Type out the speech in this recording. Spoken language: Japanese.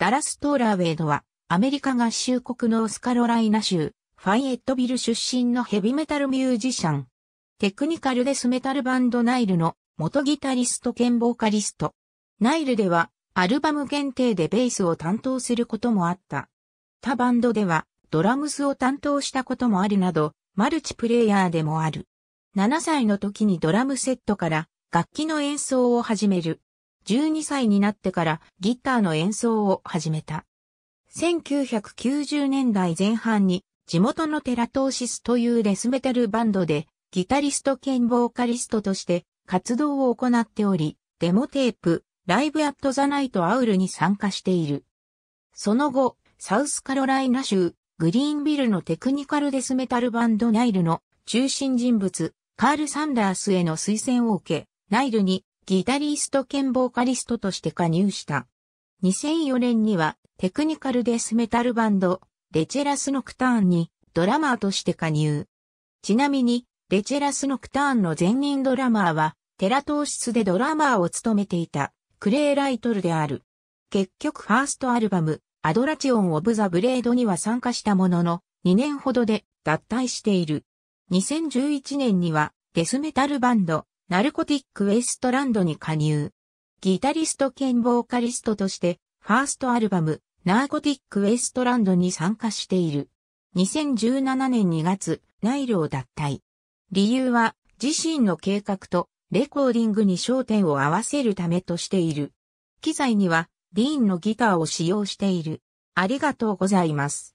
ダラス・トーラーウェイドは、アメリカ合衆国のオスカロライナ州、ファイエットビル出身のヘビメタルミュージシャン。テクニカルデスメタルバンドナイルの元ギタリスト兼ボーカリスト。ナイルでは、アルバム限定でベースを担当することもあった。他バンドでは、ドラムスを担当したこともあるなど、マルチプレイヤーでもある。7歳の時にドラムセットから楽器の演奏を始める。12歳になってからギターの演奏を始めた。1990年代前半に地元のテラトーシスというレスメタルバンドでギタリスト兼ボーカリストとして活動を行っており、デモテープ、ライブアットザナイトアウルに参加している。その後、サウスカロライナ州グリーンビルのテクニカルデスメタルバンドナイルの中心人物、カール・サンダースへの推薦を受け、ナイルにギタリスト兼ボーカリストとして加入した。2004年にはテクニカルデスメタルバンド、レチェラスノクターンにドラマーとして加入。ちなみに、レチェラスノクターンの前任ドラマーは、テラ糖スでドラマーを務めていた、クレイ・ライトルである。結局ファーストアルバム、アドラチオン・オブ・ザ・ブレードには参加したものの、2年ほどで脱退している。2011年には、デスメタルバンド、ナルコティック・ウェイストランドに加入。ギタリスト兼ボーカリストとして、ファーストアルバム、ナーコティック・ウェイストランドに参加している。2017年2月、ナイルを脱退。理由は、自身の計画と、レコーディングに焦点を合わせるためとしている。機材には、ディーンのギターを使用している。ありがとうございます。